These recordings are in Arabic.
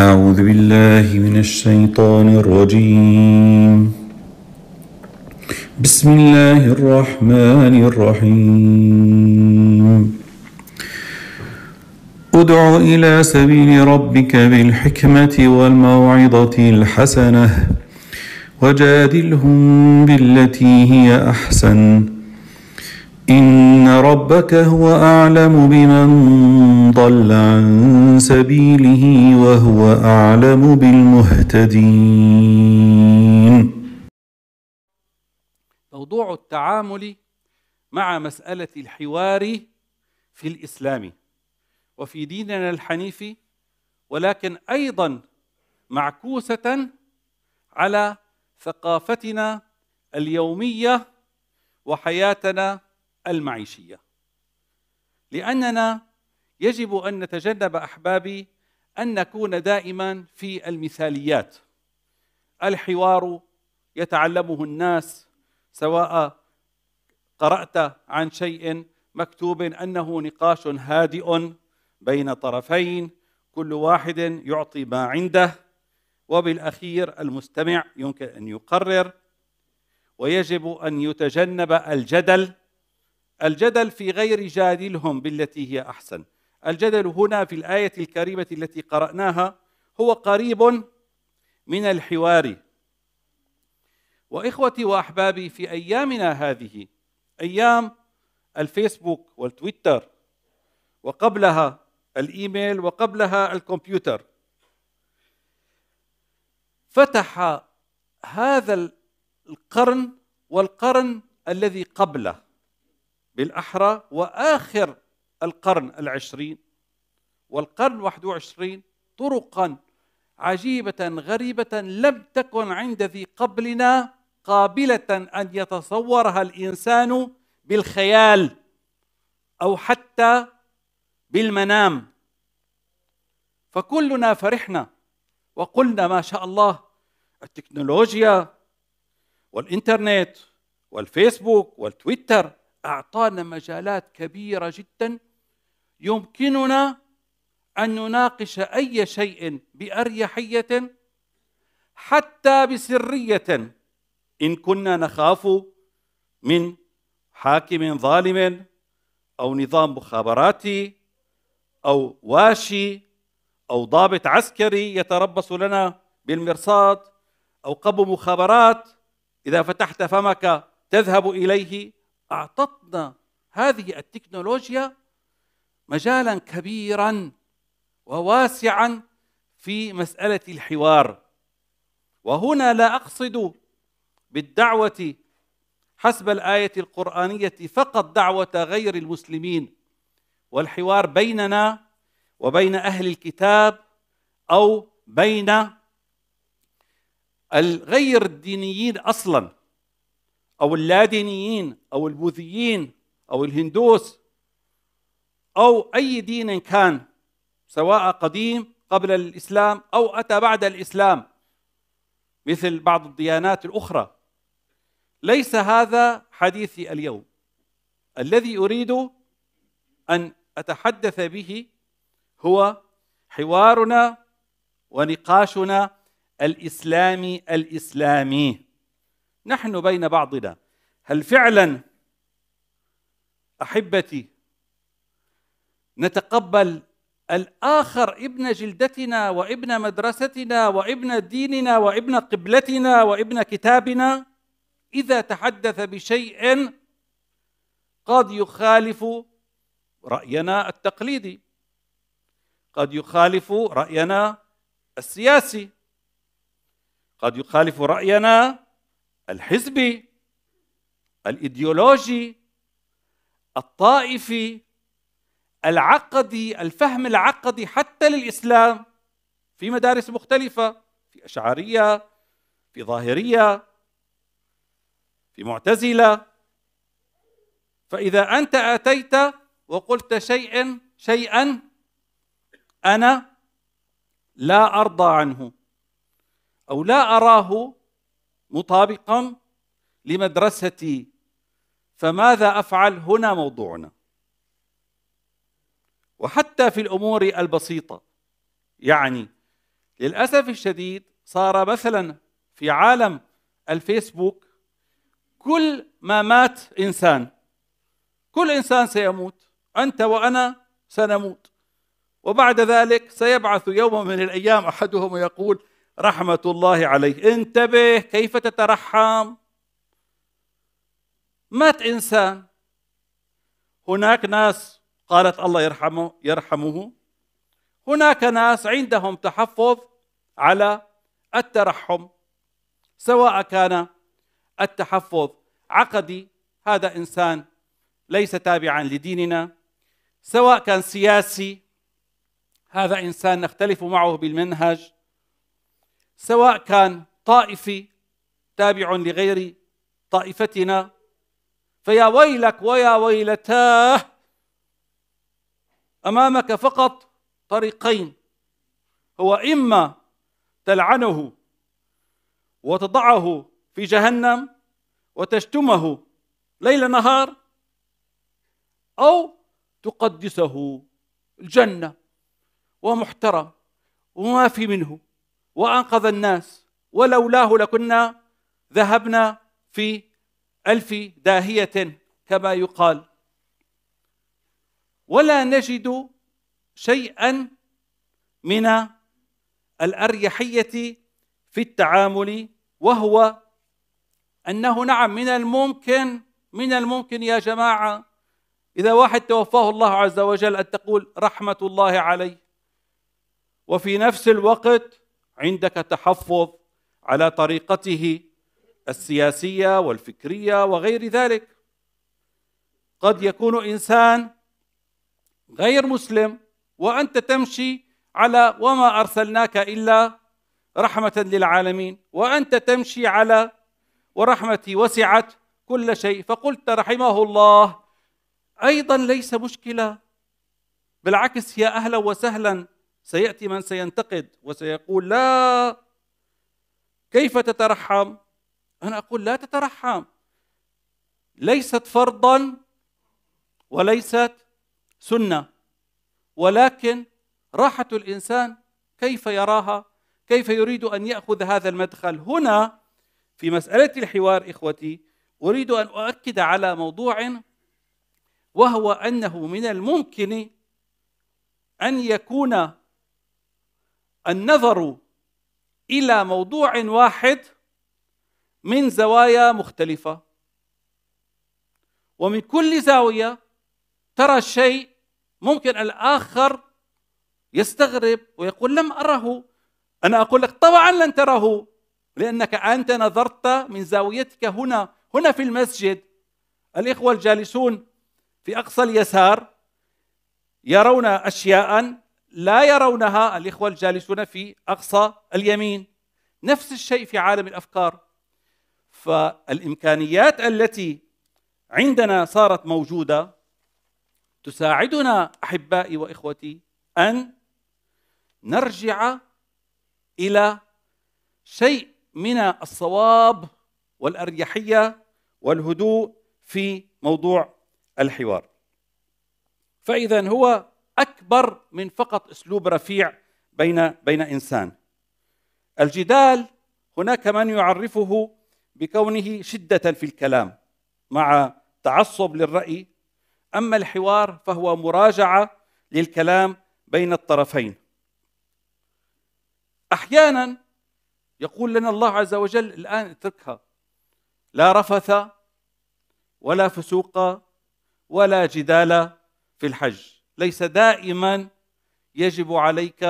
أعوذ بالله من الشيطان الرجيم بسم الله الرحمن الرحيم ادع إلى سبيل ربك بالحكمة والموعظة الحسنة وجادلهم بالتي هي أحسن إن ربك هو أعلم بمن ضل عن سبيله وهو أعلم بالمهتدين موضوع التعامل مع مسألة الحوار في الإسلام وفي ديننا الحنيف ولكن أيضا معكوسة على ثقافتنا اليومية وحياتنا المعيشيه لاننا يجب ان نتجنب احبابي ان نكون دائما في المثاليات الحوار يتعلمه الناس سواء قرات عن شيء مكتوب انه نقاش هادئ بين طرفين كل واحد يعطي ما عنده وبالاخير المستمع يمكن ان يقرر ويجب ان يتجنب الجدل الجدل في غير جادلهم بالتي هي احسن الجدل هنا في الايه الكريمه التي قراناها هو قريب من الحوار واخوتي واحبابي في ايامنا هذه ايام الفيسبوك والتويتر وقبلها الايميل وقبلها الكمبيوتر فتح هذا القرن والقرن الذي قبله بالأحرى وآخر القرن العشرين والقرن 21 طرقا عجيبة غريبة لم تكن عند ذي قبلنا قابلة أن يتصورها الإنسان بالخيال أو حتى بالمنام فكلنا فرحنا وقلنا ما شاء الله التكنولوجيا والإنترنت والفيسبوك والتويتر أعطانا مجالات كبيرة جدا يمكننا أن نناقش أي شيء بأريحية حتى بسرية إن كنا نخاف من حاكم ظالم أو نظام مخابراتي أو واشي أو ضابط عسكري يتربص لنا بالمرصاد أو قبو مخابرات إذا فتحت فمك تذهب إليه اعطتنا هذه التكنولوجيا مجالا كبيرا وواسعا في مساله الحوار وهنا لا اقصد بالدعوه حسب الايه القرانيه فقط دعوه غير المسلمين والحوار بيننا وبين اهل الكتاب او بين الغير الدينيين اصلا او اللادينيين او البوذيين او الهندوس او اي دين كان سواء قديم قبل الاسلام او اتى بعد الاسلام مثل بعض الديانات الاخرى ليس هذا حديثي اليوم الذي اريد ان اتحدث به هو حوارنا ونقاشنا الاسلامي الاسلامي نحن بين بعضنا هل فعلا احبتي نتقبل الاخر ابن جلدتنا وابن مدرستنا وابن ديننا وابن قبلتنا وابن كتابنا اذا تحدث بشيء قد يخالف راينا التقليدي قد يخالف راينا السياسي قد يخالف راينا الحزبي الايديولوجي الطائفي العقدي الفهم العقدي حتى للاسلام في مدارس مختلفه في اشعريه في ظاهريه في معتزله فاذا انت اتيت وقلت شيئا شيئا انا لا ارضى عنه او لا اراه مطابقا لمدرستي فماذا افعل هنا موضوعنا وحتى في الامور البسيطه يعني للاسف الشديد صار مثلا في عالم الفيسبوك كل ما مات انسان كل انسان سيموت انت وانا سنموت وبعد ذلك سيبعث يوما من الايام احدهم ويقول رحمة الله عليه انتبه كيف تترحم مات إنسان هناك ناس قالت الله يرحمه يرحمه هناك ناس عندهم تحفظ على الترحم سواء كان التحفظ عقدي هذا انسان ليس تابعا لديننا سواء كان سياسي هذا انسان نختلف معه بالمنهج سواء كان طائفي تابع لغير طائفتنا فيا ويلك ويا ويلتاه امامك فقط طريقين هو اما تلعنه وتضعه في جهنم وتشتمه ليل نهار او تقدسه الجنه ومحترم وما في منه وأنقذ الناس ولولاه لكنا ذهبنا في ألف داهية كما يقال ولا نجد شيئا من الأريحية في التعامل وهو أنه نعم من الممكن من الممكن يا جماعة إذا واحد توفاه الله عز وجل أن تقول رحمة الله عليه وفي نفس الوقت عندك تحفظ على طريقته السياسيه والفكريه وغير ذلك قد يكون انسان غير مسلم وانت تمشي على وما ارسلناك الا رحمه للعالمين وانت تمشي على ورحمتي وسعت كل شيء فقلت رحمه الله ايضا ليس مشكله بالعكس يا اهلا وسهلا سيأتي من سينتقد وسيقول لا كيف تترحم؟ أنا أقول لا تترحم ليست فرضا وليست سنة ولكن راحة الإنسان كيف يراها؟ كيف يريد أن يأخذ هذا المدخل؟ هنا في مسألة الحوار إخوتي أريد أن أؤكد على موضوع وهو أنه من الممكن أن يكون النظر الى موضوع واحد من زوايا مختلفه ومن كل زاويه ترى شيء ممكن الاخر يستغرب ويقول لم اره انا اقول لك طبعا لن تره لانك انت نظرت من زاويتك هنا هنا في المسجد الاخوه الجالسون في اقصى اليسار يرون اشياء لا يرونها الإخوة الجالسون في أقصى اليمين نفس الشيء في عالم الأفكار فالإمكانيات التي عندنا صارت موجودة تساعدنا أحبائي وإخوتي أن نرجع إلى شيء من الصواب والأريحية والهدوء في موضوع الحوار فإذا هو اكبر من فقط اسلوب رفيع بين بين انسان الجدال هناك من يعرفه بكونه شده في الكلام مع تعصب للراي اما الحوار فهو مراجعه للكلام بين الطرفين احيانا يقول لنا الله عز وجل الان اتركها لا رفث ولا فسوق ولا جدال في الحج ليس دائما يجب عليك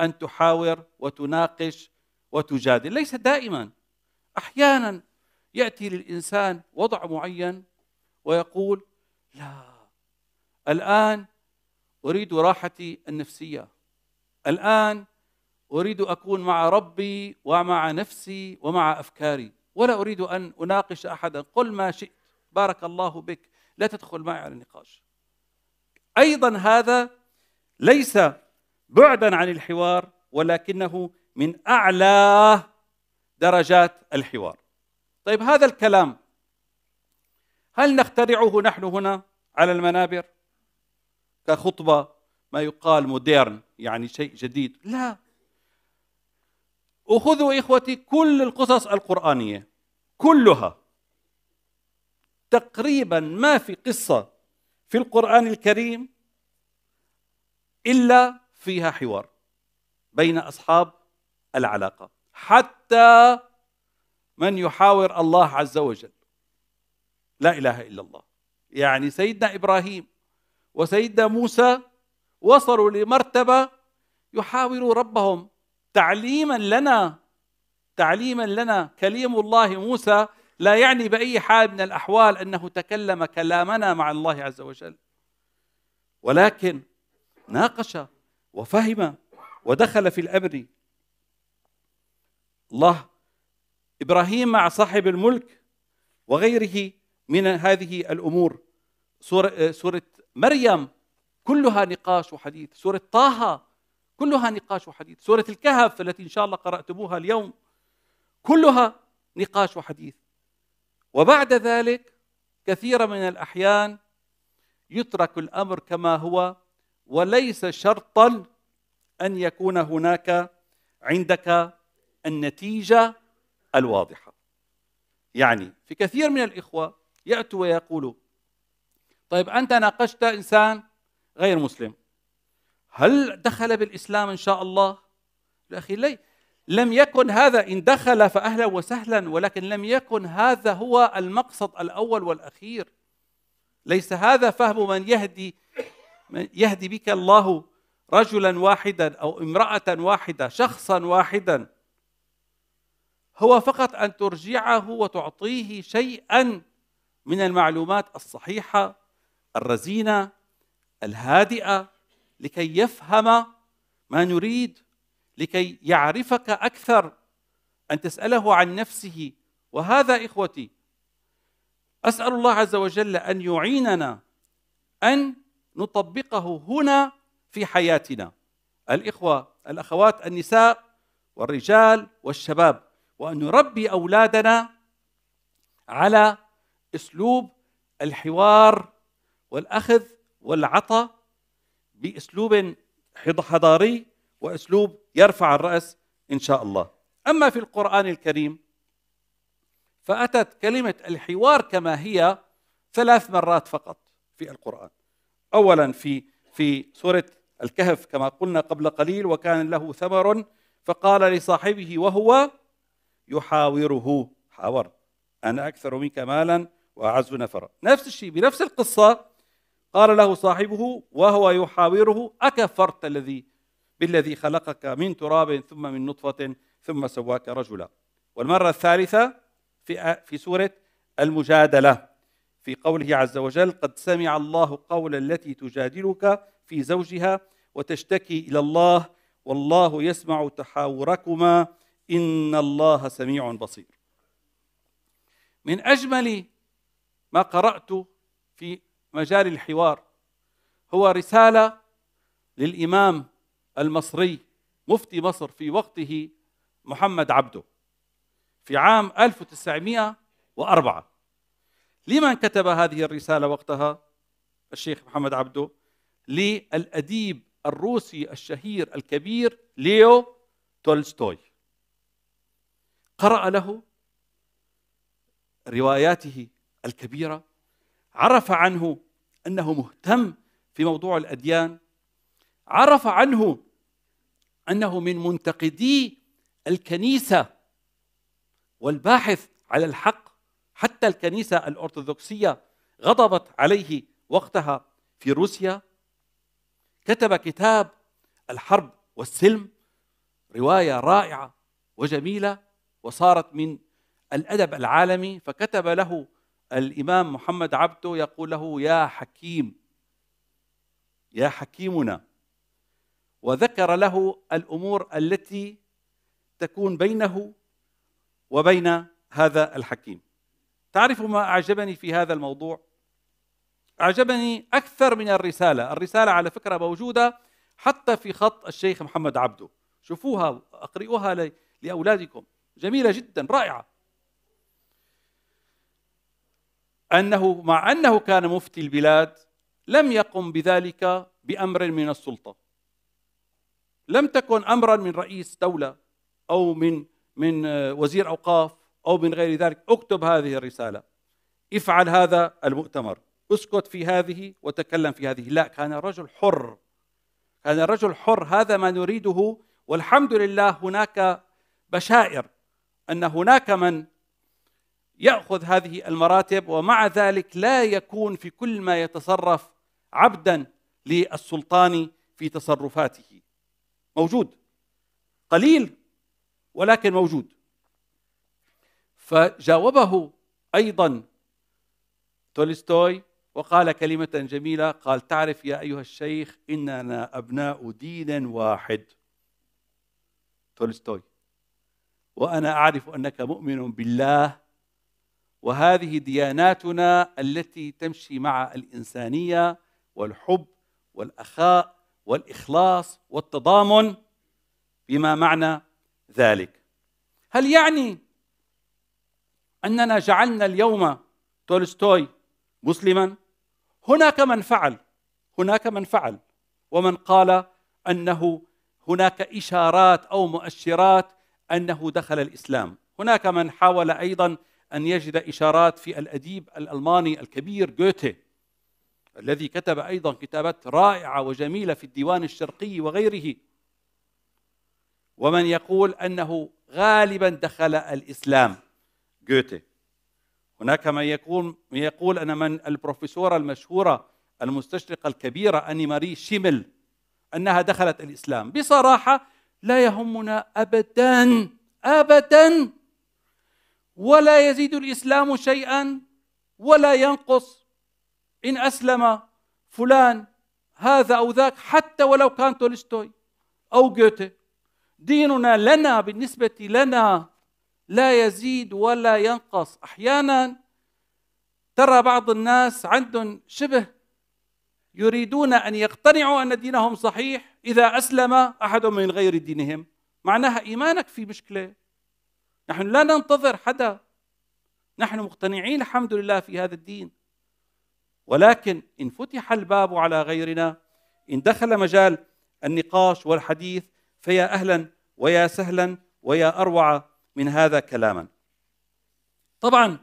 ان تحاور وتناقش وتجادل ليس دائما احيانا ياتي للانسان وضع معين ويقول لا الان اريد راحتي النفسيه الان اريد اكون مع ربي ومع نفسي ومع افكاري ولا اريد ان اناقش احدا قل ما شئت بارك الله بك لا تدخل معي على النقاش ايضا هذا ليس بعدا عن الحوار ولكنه من اعلى درجات الحوار. طيب هذا الكلام هل نخترعه نحن هنا على المنابر كخطبه ما يقال موديرن يعني شيء جديد؟ لا. اخذوا اخوتي كل القصص القرانيه كلها تقريبا ما في قصه في القرآن الكريم إلا فيها حوار بين أصحاب العلاقة حتى من يحاور الله عز وجل لا إله إلا الله يعني سيدنا إبراهيم وسيدنا موسى وصلوا لمرتبة يحاوروا ربهم تعليما لنا تعليما لنا كليم الله موسى لا يعني باي حال من الاحوال انه تكلم كلامنا مع الله عز وجل ولكن ناقش وفهم ودخل في الامر الله ابراهيم مع صاحب الملك وغيره من هذه الامور سوره سوره مريم كلها نقاش وحديث سوره طه كلها نقاش وحديث سوره الكهف التي ان شاء الله قراتموها اليوم كلها نقاش وحديث وبعد ذلك كثيرا من الأحيان يترك الأمر كما هو وليس شرطا أن يكون هناك عندك النتيجة الواضحة يعني في كثير من الإخوة يأتوا ويقولوا طيب أنت ناقشت إنسان غير مسلم هل دخل بالإسلام إن شاء الله؟ يا أخي لي لم يكن هذا إن دخل فأهلا وسهلا ولكن لم يكن هذا هو المقصد الأول والأخير ليس هذا فهم من يهدي من يهدي بك الله رجلا واحدا أو امرأة واحدة شخصا واحدا هو فقط أن ترجعه وتعطيه شيئا من المعلومات الصحيحة الرزينة الهادئة لكي يفهم ما نريد لكي يعرفك اكثر ان تساله عن نفسه وهذا اخوتي اسال الله عز وجل ان يعيننا ان نطبقه هنا في حياتنا الاخوه الاخوات النساء والرجال والشباب وان نربي اولادنا على اسلوب الحوار والاخذ والعطاء باسلوب حضاري واسلوب يرفع الراس ان شاء الله. اما في القران الكريم فاتت كلمه الحوار كما هي ثلاث مرات فقط في القران. اولا في في سوره الكهف كما قلنا قبل قليل وكان له ثمر فقال لصاحبه وهو يحاوره حاور انا اكثر منك مالا واعز نفرا. نفس الشيء بنفس القصه قال له صاحبه وهو يحاوره اكفرت الذي بالذي خلقك من تراب ثم من نطفة ثم سواك رجلا والمرة الثالثة في في سورة المجادلة في قوله عز وجل قد سمع الله قول التي تجادلك في زوجها وتشتكي إلى الله والله يسمع تحاوركما إن الله سميع بصير من أجمل ما قرأت في مجال الحوار هو رسالة للإمام المصري مفتي مصر في وقته محمد عبده في عام 1904 لمن كتب هذه الرسالة وقتها الشيخ محمد عبده للأديب الروسي الشهير الكبير ليو تولستوي قرأ له رواياته الكبيرة عرف عنه أنه مهتم في موضوع الأديان عرف عنه انه من منتقدي الكنيسه والباحث على الحق حتى الكنيسه الارثوذكسيه غضبت عليه وقتها في روسيا كتب كتاب الحرب والسلم روايه رائعه وجميله وصارت من الادب العالمي فكتب له الامام محمد عبده يقول له يا حكيم يا حكيمنا وذكر له الامور التي تكون بينه وبين هذا الحكيم. تعرف ما اعجبني في هذا الموضوع؟ اعجبني اكثر من الرساله، الرساله على فكره موجوده حتى في خط الشيخ محمد عبده، شوفوها اقرئوها لاولادكم، جميله جدا رائعه. انه مع انه كان مفتي البلاد لم يقم بذلك بامر من السلطه لم تكن امرا من رئيس دوله او من من آه، وزير اوقاف او من غير ذلك اكتب هذه الرساله افعل هذا المؤتمر اسكت في هذه وتكلم في هذه لا كان رجل حر كان رجل حر هذا ما نريده والحمد لله هناك بشائر ان هناك من ياخذ هذه المراتب ومع ذلك لا يكون في كل ما يتصرف عبدا للسلطان في تصرفاته موجود قليل ولكن موجود فجاوبه ايضا تولستوي وقال كلمة جميلة قال تعرف يا أيها الشيخ إننا أبناء دين واحد تولستوي وأنا أعرف أنك مؤمن بالله وهذه دياناتنا التي تمشي مع الإنسانية والحب والأخاء والإخلاص والتضامن بما معنى ذلك هل يعني أننا جعلنا اليوم تولستوي مسلما هناك من فعل هناك من فعل ومن قال أنه هناك إشارات أو مؤشرات أنه دخل الإسلام هناك من حاول أيضا أن يجد إشارات في الأديب الألماني الكبير جوته الذي كتب أيضا كتابات رائعة وجميلة في الديوان الشرقي وغيره ومن يقول أنه غالبا دخل الإسلام جوته هناك من يقول من يقول أن من البروفيسورة المشهورة المستشرقة الكبيرة أني ماري شيمل أنها دخلت الإسلام بصراحة لا يهمنا أبدا أبدا ولا يزيد الإسلام شيئا ولا ينقص إن أسلم فلان هذا أو ذاك حتى ولو كان تولستوي أو جوته ديننا لنا بالنسبة لنا لا يزيد ولا ينقص أحيانا ترى بعض الناس عندهم شبه يريدون أن يقتنعوا أن دينهم صحيح إذا أسلم أحد من غير دينهم معناها إيمانك في مشكلة نحن لا ننتظر حدا نحن مقتنعين الحمد لله في هذا الدين ولكن إن فتح الباب على غيرنا إن دخل مجال النقاش والحديث فيا أهلا ويا سهلا ويا أروع من هذا كلاما طبعا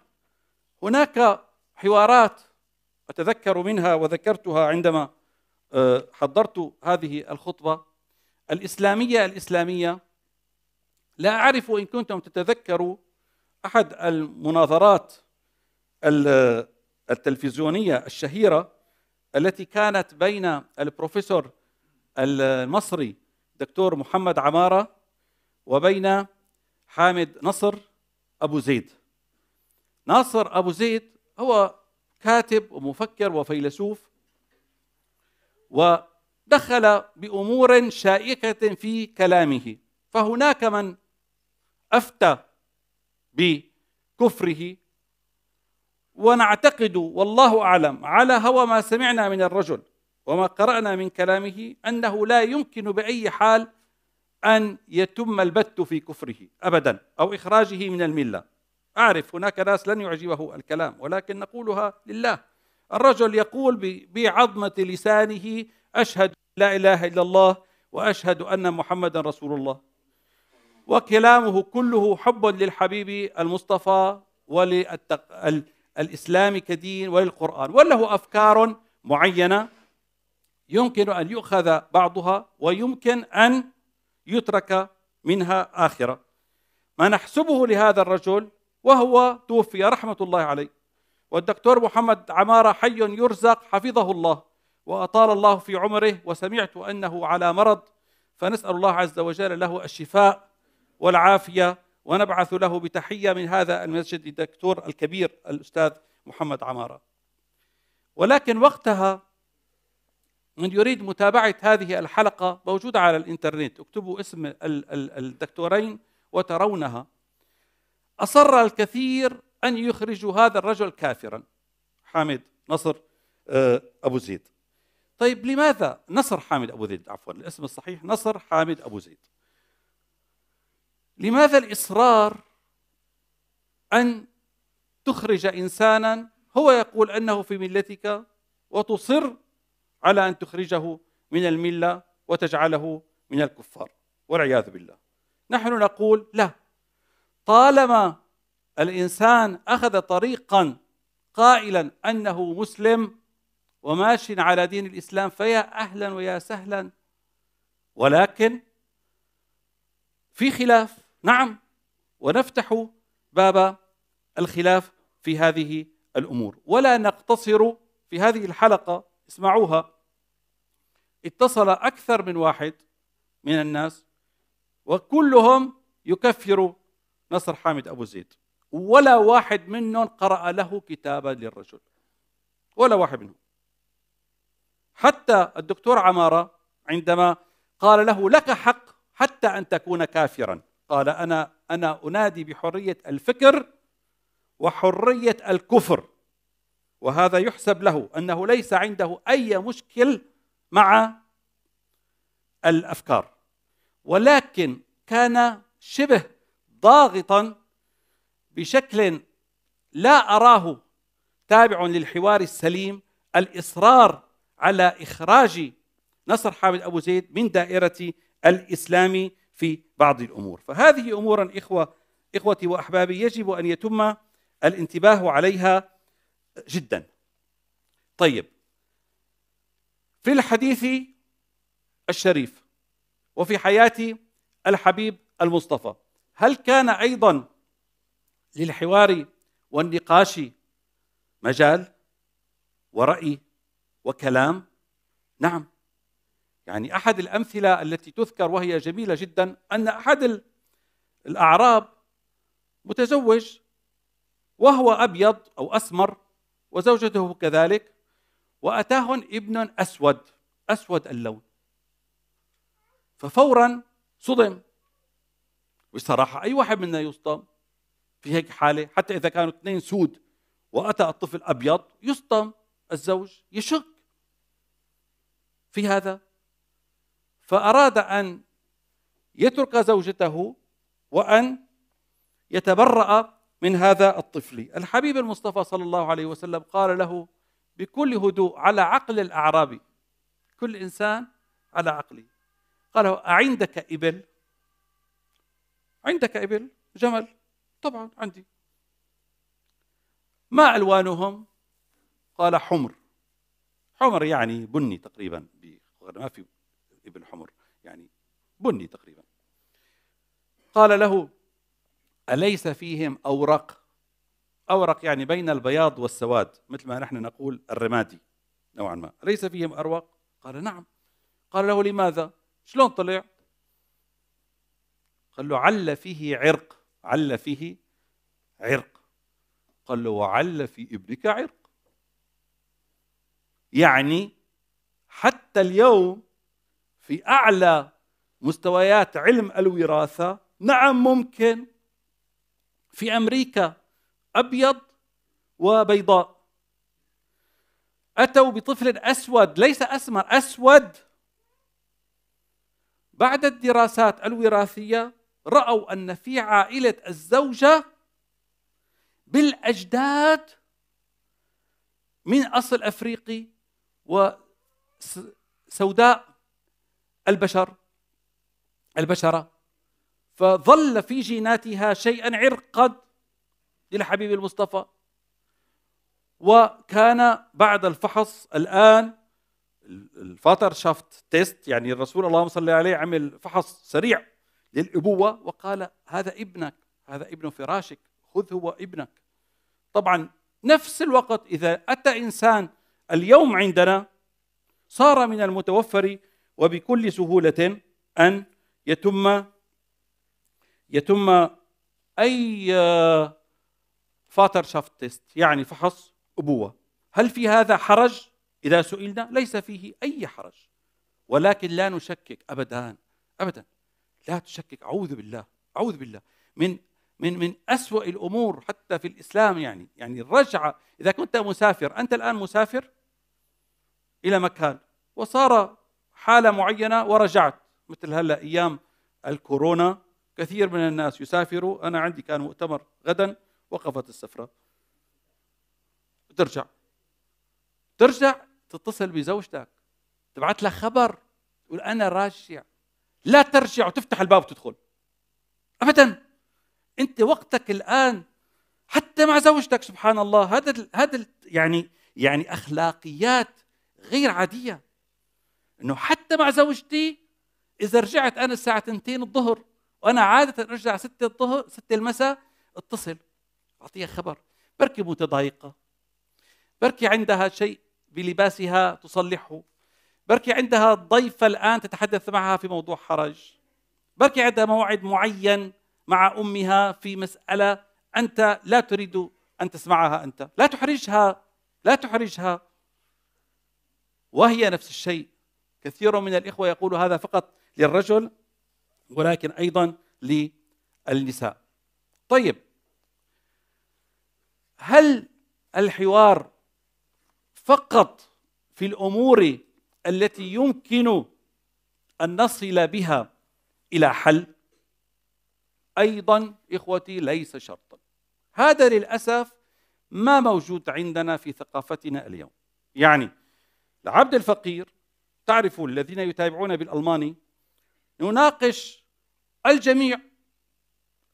هناك حوارات أتذكر منها وذكرتها عندما آه، حضرت هذه الخطبة الإسلامية الإسلامية لا أعرف إن كنتم تتذكروا أحد المناظرات التلفزيونية الشهيرة التي كانت بين البروفيسور المصري دكتور محمد عمارة وبين حامد نصر أبو زيد ناصر أبو زيد هو كاتب ومفكر وفيلسوف ودخل بأمور شائكة في كلامه فهناك من أفتى بكفره ونعتقد والله أعلم على هوى ما سمعنا من الرجل وما قرأنا من كلامه أنه لا يمكن بأي حال أن يتم البت في كفره أبدا أو إخراجه من الملة أعرف هناك ناس لن يعجبه الكلام ولكن نقولها لله الرجل يقول بعظمة لسانه أشهد لا إله إلا الله وأشهد أن محمدا رسول الله وكلامه كله حب للحبيب المصطفى وللتقى الإسلام كدين وللقرآن وله أفكار معينة يمكن أن يؤخذ بعضها ويمكن أن يترك منها آخرة ما نحسبه لهذا الرجل وهو توفي رحمة الله عليه والدكتور محمد عمارة حي يرزق حفظه الله وأطال الله في عمره وسمعت أنه على مرض فنسأل الله عز وجل له الشفاء والعافية ونبعث له بتحية من هذا المسجد الدكتور الكبير الأستاذ محمد عمارة ولكن وقتها من يريد متابعة هذه الحلقة موجودة على الإنترنت اكتبوا اسم الدكتورين وترونها أصر الكثير أن يخرجوا هذا الرجل كافرا حامد نصر آه، أبو زيد طيب لماذا نصر حامد أبو زيد عفوا الاسم الصحيح نصر حامد أبو زيد لماذا الإصرار أن تخرج إنسانا هو يقول أنه في ملتك وتصر على أن تخرجه من الملة وتجعله من الكفار والعياذ بالله نحن نقول لا طالما الإنسان أخذ طريقا قائلا أنه مسلم وماشي على دين الإسلام فيا أهلا ويا سهلا ولكن في خلاف نعم ونفتح باب الخلاف في هذه الامور ولا نقتصر في هذه الحلقه اسمعوها اتصل اكثر من واحد من الناس وكلهم يكفر نصر حامد ابو زيد ولا واحد منهم قرأ له كتابا للرجل ولا واحد منهم حتى الدكتور عماره عندما قال له لك حق حتى ان تكون كافرا قال انا انا انادي بحريه الفكر وحريه الكفر وهذا يحسب له انه ليس عنده اي مشكل مع الافكار ولكن كان شبه ضاغطا بشكل لا اراه تابع للحوار السليم الاصرار على اخراج نصر حامد ابو زيد من دائره الاسلام في بعض الامور فهذه امورا اخوه اخوتي واحبابي يجب ان يتم الانتباه عليها جدا طيب في الحديث الشريف وفي حياه الحبيب المصطفى هل كان ايضا للحوار والنقاش مجال وراي وكلام نعم يعني احد الامثله التي تذكر وهي جميله جدا ان احد الاعراب متزوج وهو ابيض او اسمر وزوجته كذلك واتاهن ابن اسود اسود اللون ففورا صدم بصراحة أي واحد منا يصطم في هيك حالة حتى إذا كانوا اثنين سود وأتى الطفل أبيض يصطم الزوج يشك في هذا فأراد أن يترك زوجته وأن يتبرأ من هذا الطفل الحبيب المصطفى صلى الله عليه وسلم قال له بكل هدوء على عقل الأعرابي كل إنسان على عقله قال له أعندك إبل عندك إبل جمل طبعا عندي ما ألوانهم قال حمر حمر يعني بني تقريبا ما في ابن حمر يعني بني تقريبا قال له أليس فيهم أورق أورق يعني بين البياض والسواد مثل ما نحن نقول الرمادي نوعا ما أليس فيهم أروق قال نعم قال له لماذا شلون طلع قال له عل فيه عرق عل فيه عرق قال له وعل في ابنك عرق يعني حتى اليوم في اعلى مستويات علم الوراثه نعم ممكن في امريكا ابيض وبيضاء اتوا بطفل اسود ليس اسمر اسود بعد الدراسات الوراثيه راوا ان في عائله الزوجه بالاجداد من اصل افريقي وسوداء البشر البشرة فظل في جيناتها شيئا عرقا للحبيب المصطفى وكان بعد الفحص الآن الفاتر شافت تيست يعني الرسول اللهم صل عليه عمل فحص سريع للأبوة وقال هذا ابنك هذا ابن فراشك خذ هو ابنك طبعا نفس الوقت إذا أتى إنسان اليوم عندنا صار من المتوفر وبكل سهولة أن يتم يتم أي آه، فاتر شافت تيست يعني فحص أبوة هل في هذا حرج إذا سئلنا ليس فيه أي حرج ولكن لا نشكك أبدا أبدا لا تشكك أعوذ بالله أعوذ بالله من من من أسوأ الأمور حتى في الإسلام يعني يعني الرجعة إذا كنت مسافر أنت الآن مسافر إلى مكان وصار حاله معينه ورجعت مثل هلا ايام الكورونا كثير من الناس يسافروا انا عندي كان مؤتمر غدا وقفت السفره ترجع ترجع تتصل بزوجتك تبعت لها خبر تقول انا راجع لا ترجع وتفتح الباب وتدخل ابدا انت وقتك الان حتى مع زوجتك سبحان الله هذا هذا يعني يعني اخلاقيات غير عاديه انه حتى مع زوجتي اذا رجعت انا الساعه 2 الظهر وانا عاده ارجع 6 الظهر 6 المساء اتصل اعطيها خبر بركي متضايقه بركي عندها شيء بلباسها تصلحه بركي عندها ضيفة الآن تتحدث معها في موضوع حرج بركي عندها موعد معين مع أمها في مسألة أنت لا تريد أن تسمعها أنت لا تحرجها لا تحرجها وهي نفس الشيء كثير من الإخوة يقول هذا فقط للرجل ولكن أيضا للنساء طيب هل الحوار فقط في الأمور التي يمكن أن نصل بها إلى حل أيضا إخوتي ليس شرطا هذا للأسف ما موجود عندنا في ثقافتنا اليوم يعني العبد الفقير تعرفوا الذين يتابعون بالألماني نناقش الجميع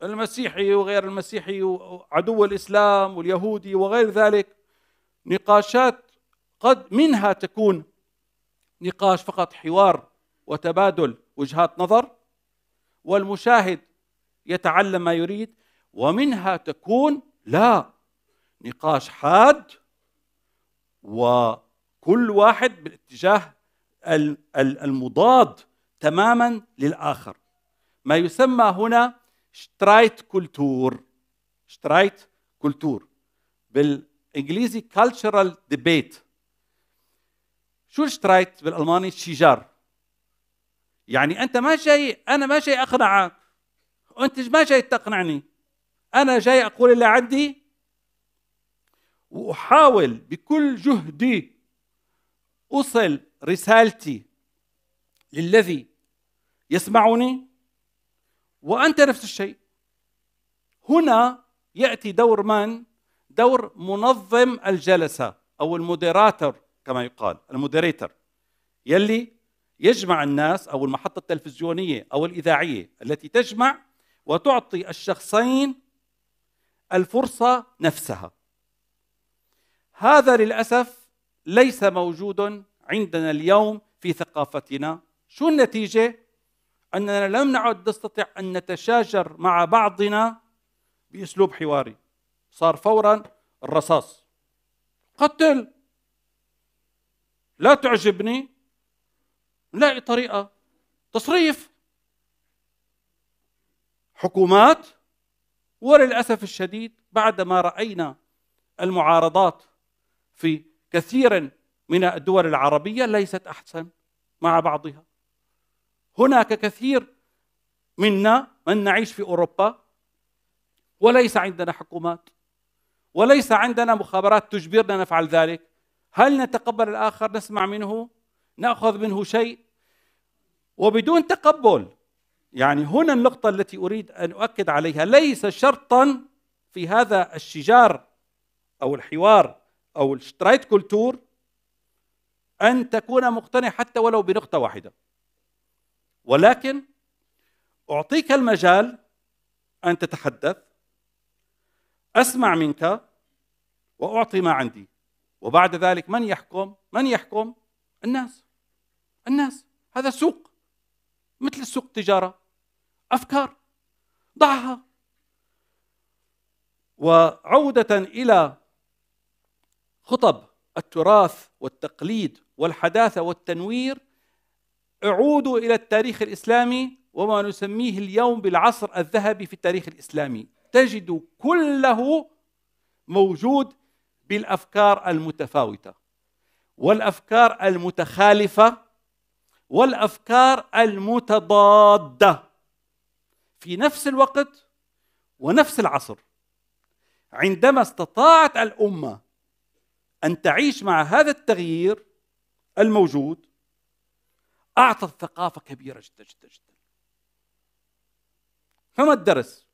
المسيحي وغير المسيحي وعدو الإسلام واليهودي وغير ذلك نقاشات قد منها تكون نقاش فقط حوار وتبادل وجهات نظر والمشاهد يتعلم ما يريد ومنها تكون لا نقاش حاد وكل واحد بالاتجاه المضاد تماما للآخر ما يسمى هنا شترايت كولتور شترايت كولتور بالإنجليزي cultural debate شو سترايت بالألماني شجار يعني أنت ما جاي أنا ما جاي أقنعك وأنت ما جاي تقنعني أنا جاي أقول اللي عندي وأحاول بكل جهدي أصل رسالتي للذي يسمعني وانت نفس الشيء هنا ياتي دور من دور منظم الجلسه او المودراتر كما يقال المودريتر يلي يجمع الناس او المحطه التلفزيونيه او الاذاعيه التي تجمع وتعطي الشخصين الفرصه نفسها هذا للاسف ليس موجود عندنا اليوم في ثقافتنا شو النتيجة؟ أننا لم نعد نستطيع أن نتشاجر مع بعضنا بأسلوب حواري صار فورا الرصاص قتل لا تعجبني نلاقي طريقة تصريف حكومات وللأسف الشديد بعدما رأينا المعارضات في كثير من الدول العربية ليست أحسن مع بعضها هناك كثير منا من نعيش في أوروبا وليس عندنا حكومات وليس عندنا مخابرات تجبرنا نفعل ذلك هل نتقبل الآخر نسمع منه نأخذ منه شيء وبدون تقبل يعني هنا النقطة التي أريد أن أؤكد عليها ليس شرطا في هذا الشجار أو الحوار أو الشترايت كولتور أن تكون مقتنع حتى ولو بنقطة واحدة ولكن أعطيك المجال أن تتحدث أسمع منك وأعطي ما عندي وبعد ذلك من يحكم؟ من يحكم؟ الناس الناس هذا سوق مثل السوق تجارة أفكار ضعها وعودة إلى خطب التراث والتقليد والحداثة والتنوير عودوا إلى التاريخ الإسلامي وما نسميه اليوم بالعصر الذهبي في التاريخ الإسلامي تجد كله موجود بالأفكار المتفاوتة والأفكار المتخالفة والأفكار المتضادة في نفس الوقت ونفس العصر عندما استطاعت الامه ان تعيش مع هذا التغيير الموجود أعطى ثقافة كبيرة جدا جدا جدا فما الدرس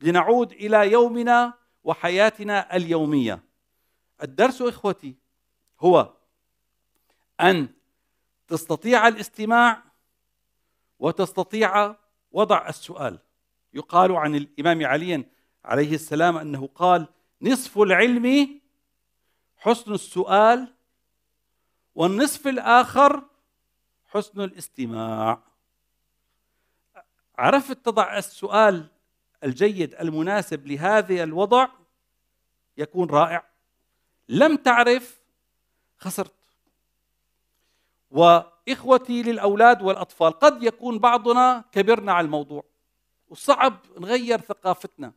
لنعود إلى يومنا وحياتنا اليومية الدرس إخوتي هو أن تستطيع الاستماع وتستطيع وضع السؤال يقال عن الإمام علي عليه السلام أنه قال نصف العلم حسن السؤال والنصف الآخر حسن الاستماع عرفت تضع السؤال الجيد المناسب لهذا الوضع يكون رائع لم تعرف خسرت واخوتي للاولاد والاطفال قد يكون بعضنا كبرنا على الموضوع وصعب نغير ثقافتنا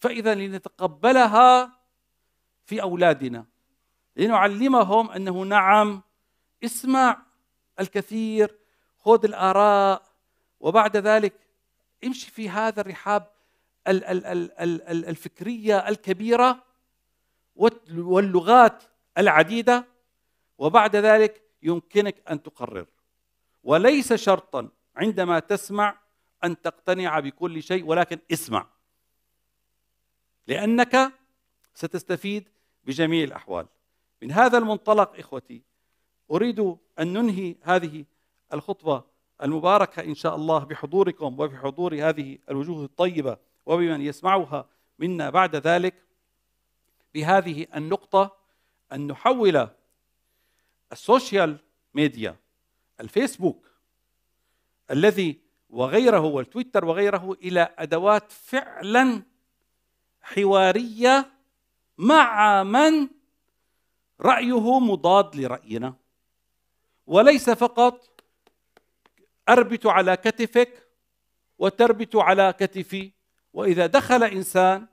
فاذا لنتقبلها في اولادنا لنعلمهم انه نعم اسمع الكثير خذ الاراء وبعد ذلك امشي في هذا الرحاب الفكريه الكبيره واللغات العديده وبعد ذلك يمكنك ان تقرر وليس شرطا عندما تسمع ان تقتنع بكل شيء ولكن اسمع لانك ستستفيد بجميع الاحوال من هذا المنطلق اخوتي اريد ان ننهي هذه الخطبه المباركه ان شاء الله بحضوركم وبحضور هذه الوجوه الطيبه وبمن يسمعها منا بعد ذلك بهذه النقطه ان نحول السوشيال ميديا الفيسبوك الذي وغيره والتويتر وغيره الى ادوات فعلا حواريه مع من رأيه مضاد لرأينا وليس فقط أربت على كتفك وتربت على كتفي وإذا دخل إنسان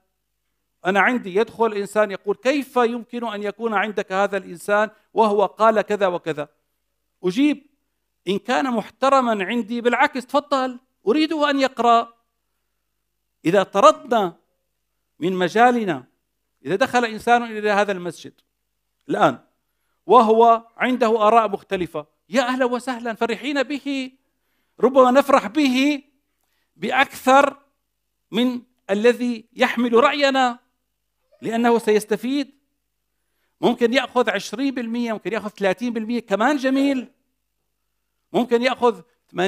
أنا عندي يدخل إنسان يقول كيف يمكن أن يكون عندك هذا الإنسان وهو قال كذا وكذا أجيب إن كان محترما عندي بالعكس تفضل أريده أن يقرأ إذا طردنا من مجالنا إذا دخل إنسان إلى هذا المسجد الآن وهو عنده آراء مختلفة يا أهلا وسهلا فرحين به ربما نفرح به بأكثر من الذي يحمل رأينا لأنه سيستفيد ممكن يأخذ 20% ممكن يأخذ 30% كمان جميل ممكن يأخذ 80%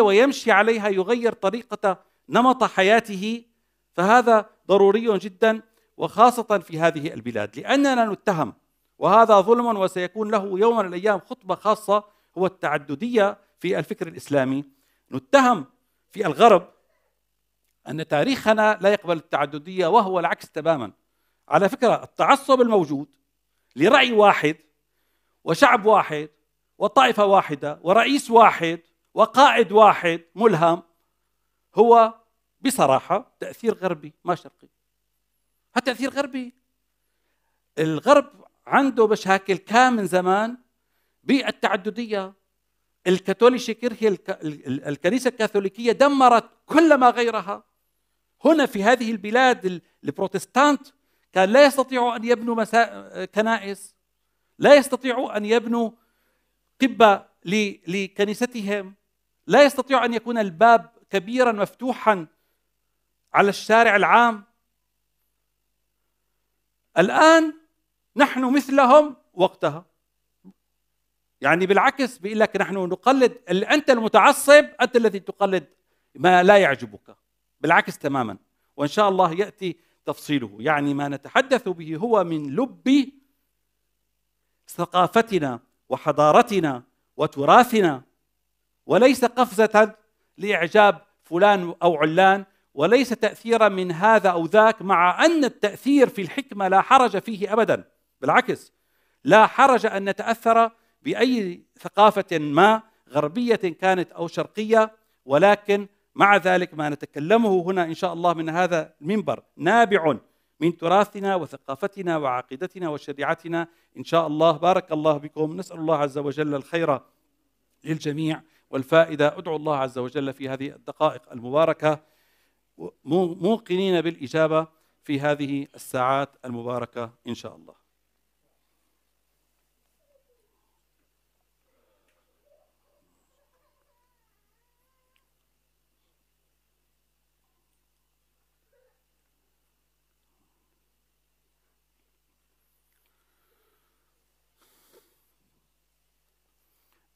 ويمشي عليها يغير طريقة نمط حياته فهذا ضروري جدا وخاصة في هذه البلاد لأننا نتهم وهذا ظلم وسيكون له يوما من الايام خطبه خاصه هو التعدديه في الفكر الاسلامي نتهم في الغرب ان تاريخنا لا يقبل التعدديه وهو العكس تماما على فكره التعصب الموجود لرأي واحد وشعب واحد وطائفه واحده ورئيس واحد وقائد واحد ملهم هو بصراحه تاثير غربي ما شرقي هذا تاثير غربي الغرب عنده مشاكل كان من زمان بالتعددية الكاثوليكية الكنيسة الكاثوليكية دمرت كل ما غيرها هنا في هذه البلاد البروتستانت كان لا يستطيعوا أن يبنوا مسا... كنائس لا يستطيعوا أن يبنوا قبة ل... لكنيستهم لا يستطيع أن يكون الباب كبيرا مفتوحا على الشارع العام الآن نحن مثلهم وقتها يعني بالعكس بيقول لك نحن نقلد انت المتعصب انت الذي تقلد ما لا يعجبك بالعكس تماما وان شاء الله ياتي تفصيله يعني ما نتحدث به هو من لب ثقافتنا وحضارتنا وتراثنا وليس قفزه لاعجاب فلان او علان وليس تاثيرا من هذا او ذاك مع ان التاثير في الحكمه لا حرج فيه ابدا بالعكس لا حرج ان نتاثر باي ثقافه ما غربيه كانت او شرقيه ولكن مع ذلك ما نتكلمه هنا ان شاء الله من هذا المنبر نابع من تراثنا وثقافتنا وعقيدتنا وشريعتنا ان شاء الله بارك الله بكم نسال الله عز وجل الخير للجميع والفائده ادعو الله عز وجل في هذه الدقائق المباركه موقنين بالاجابه في هذه الساعات المباركه ان شاء الله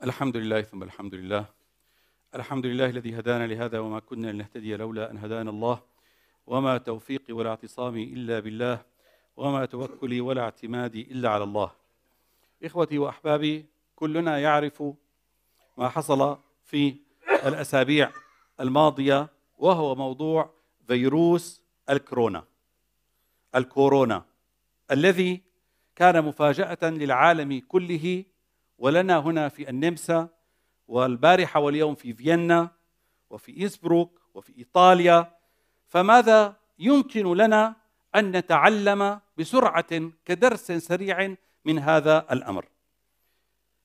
الحمد لله ثم الحمد لله الحمد لله الذي هدانا لهذا وما كنا لنهتدي لولا أن هدانا الله وما توفيقي ولا اعتصامي إلا بالله وما توكلي ولا اعتمادي إلا على الله إخوتي وأحبابي كلنا يعرف ما حصل في الأسابيع الماضية وهو موضوع فيروس الكورونا الكورونا الذي كان مفاجأة للعالم كله ولنا هنا في النمسا والبارحة واليوم في فيينا وفي إنسبروك وفي إيطاليا فماذا يمكن لنا أن نتعلم بسرعة كدرس سريع من هذا الأمر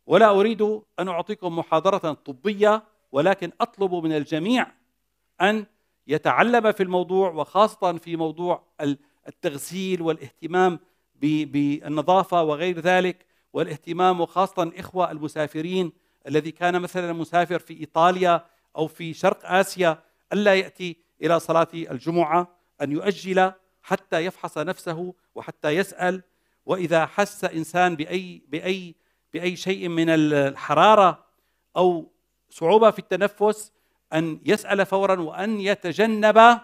ولا أريد أن أعطيكم محاضرة طبية ولكن أطلب من الجميع أن يتعلم في الموضوع وخاصة في موضوع التغسيل والاهتمام بالنظافة وغير ذلك والاهتمام وخاصة إخوة المسافرين الذي كان مثلا مسافر في إيطاليا أو في شرق آسيا ألا يأتي إلى صلاة الجمعة أن يؤجل حتى يفحص نفسه وحتى يسأل وإذا حس إنسان بأي بأي بأي شيء من الحرارة أو صعوبة في التنفس أن يسأل فورا وأن يتجنب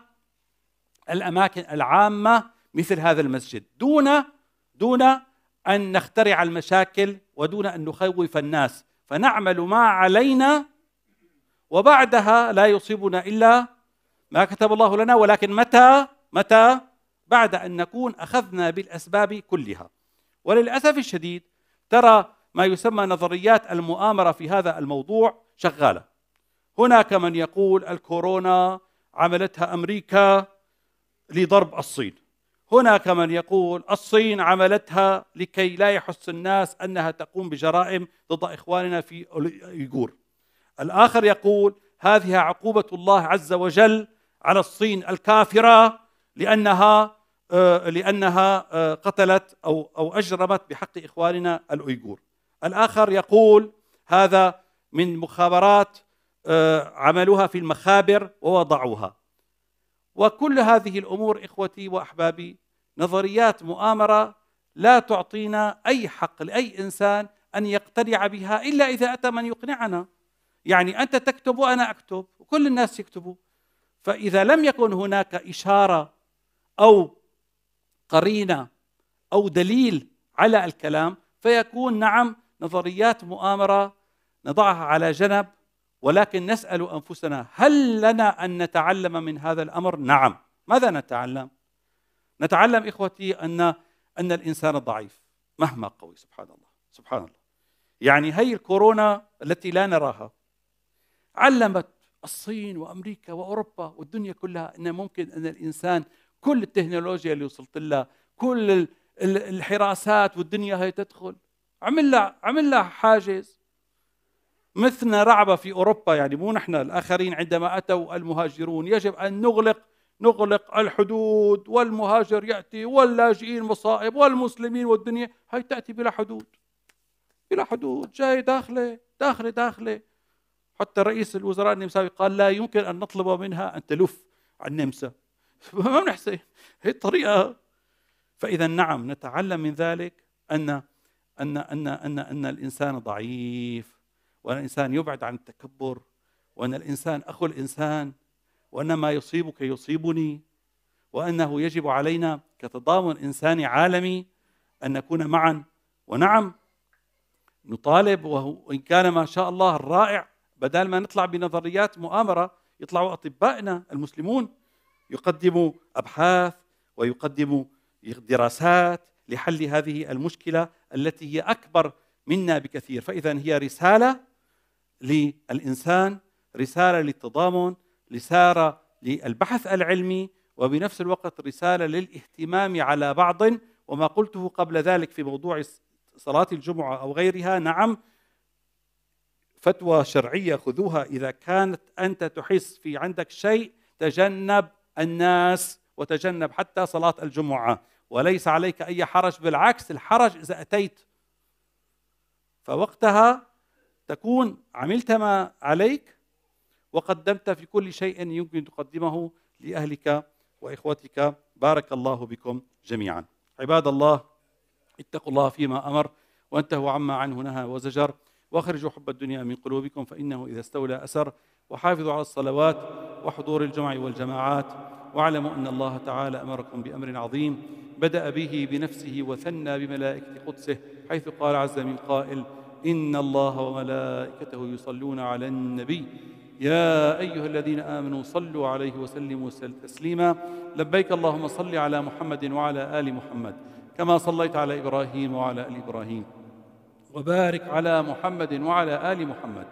الأماكن العامة مثل هذا المسجد دون دون ان نخترع المشاكل ودون ان نخوف الناس فنعمل ما علينا وبعدها لا يصيبنا الا ما كتب الله لنا ولكن متى متى بعد ان نكون اخذنا بالاسباب كلها وللاسف الشديد ترى ما يسمى نظريات المؤامره في هذا الموضوع شغاله هناك من يقول الكورونا عملتها امريكا لضرب الصين هناك من يقول الصين عملتها لكي لا يحس الناس انها تقوم بجرائم ضد اخواننا في الايغور. الاخر يقول هذه عقوبه الله عز وجل على الصين الكافره لانها آه، لانها آه، قتلت او او اجرمت بحق اخواننا الايغور. الاخر يقول هذا من مخابرات آه، عملوها في المخابر ووضعوها. وكل هذه الامور اخوتي واحبابي نظريات مؤامره لا تعطينا اي حق لاي انسان ان يقتنع بها الا اذا اتى من يقنعنا. يعني انت تكتب وانا اكتب وكل الناس يكتبوا. فاذا لم يكن هناك اشاره او قرينه او دليل على الكلام فيكون نعم نظريات مؤامره نضعها على جنب ولكن نسال انفسنا هل لنا ان نتعلم من هذا الامر؟ نعم، ماذا نتعلم؟ نتعلم اخوتي ان ان الانسان ضعيف مهما قوي سبحان الله، سبحان الله. يعني هي الكورونا التي لا نراها علمت الصين وامريكا واوروبا والدنيا كلها ان ممكن ان الانسان كل التكنولوجيا اللي وصلت لها، كل الحراسات والدنيا هي تدخل عمل لها عمل لها حاجز مثلنا رعبة في أوروبا يعني مو نحن الآخرين عندما أتوا المهاجرون يجب أن نغلق نغلق الحدود والمهاجر يأتي واللاجئين مصائب والمسلمين والدنيا هاي تأتي بلا حدود بلا حدود جاي داخلة داخلة داخلة حتى رئيس الوزراء النمساوي قال لا يمكن أن نطلب منها أن تلف على النمسا ما بنحسن هي الطريقة فإذا نعم نتعلم من ذلك أن أن أن أن أن الإنسان ضعيف وأن الإنسان يبعد عن التكبر وأن الإنسان أخو الإنسان وأن ما يصيبك يصيبني وأنه يجب علينا كتضامن إنساني عالمي أن نكون معا ونعم نطالب وإن كان ما شاء الله الرائع بدل ما نطلع بنظريات مؤامرة يطلعوا أطبائنا المسلمون يقدموا أبحاث ويقدموا دراسات لحل هذه المشكلة التي هي أكبر منا بكثير فإذا هي رسالة للإنسان رسالة للتضامن رسالة للبحث العلمي وبنفس الوقت رسالة للاهتمام على بعض وما قلته قبل ذلك في موضوع صلاة الجمعة أو غيرها نعم فتوى شرعية خذوها إذا كانت أنت تحس في عندك شيء تجنب الناس وتجنب حتى صلاة الجمعة وليس عليك أي حرج بالعكس الحرج إذا أتيت فوقتها تكون عملت ما عليك وقدمت في كل شيء يمكن تقدمه لأهلك وإخوتك بارك الله بكم جميعا عباد الله اتقوا الله فيما أمر وانتهوا عما عنه نهى وزجر واخرجوا حب الدنيا من قلوبكم فإنه إذا استولى أسر وحافظوا على الصلوات وحضور الجمع والجماعات واعلموا أن الله تعالى أمركم بأمر عظيم بدأ به بنفسه وثنى بملائكة قدسه حيث قال عز من قائل إن الله وملائكته يصلون على النبي يا أيها الذين آمنوا صلوا عليه وسلموا تسليما لبيك اللهم صل على محمد وعلى آل محمد كما صليت على إبراهيم وعلى آل إبراهيم وبارك على محمد وعلى آل محمد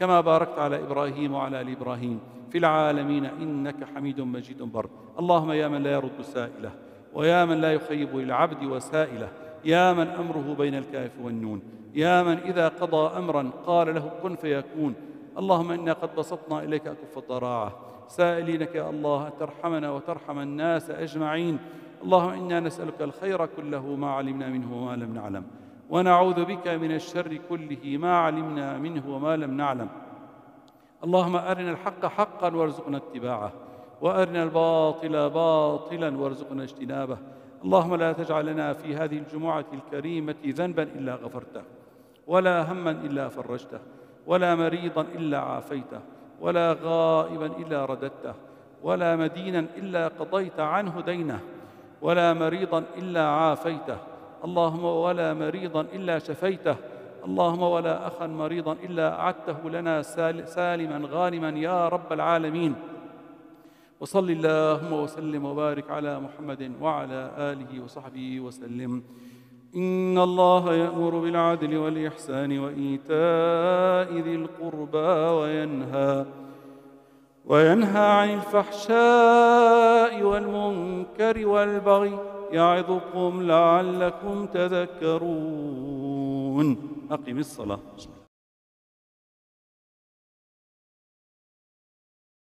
كما باركت على إبراهيم وعلى آل إبراهيم في العالمين إنك حميد مجيد بر اللهم يا من لا يرد سائله ويا من لا يخيب للعبد وسائله يا من أمره بين الكاف والنون يا من إذا قضى أمرا قال له كن فيكون اللهم إنا قد بسطنا إليك أكف الضراعة سائلينك يا الله أن ترحمنا وترحم الناس أجمعين اللهم إنا نسألك الخير كله ما علمنا منه وما لم نعلم ونعوذ بك من الشر كله ما علمنا منه وما لم نعلم اللهم أرنا الحق حقا وارزقنا اتباعه وأرنا الباطل باطلا وارزقنا اجتنابه اللهم لا تجعلنا في هذه الجمعة الكريمة ذنبا إلا غفرته ولا هما إلا فرجته ولا مريضا إلا عافيته ولا غائبا إلا رددته ولا مدينا إلا قضيت عنه دينه ولا مريضا إلا عافيته اللهم ولا مريضا إلا شفيته اللهم ولا أخا مريضا إلا أعدته لنا سالما غانما يا رب العالمين وصل اللهم وسلم وبارك على محمد وعلى آله وصحبه وسلم إن الله يأمر بالعدل والإحسان وإيتاء ذي القربى وينهى وينهى عن الفحشاء والمنكر والبغي يعظكم لعلكم تذكرون أقم الصلاة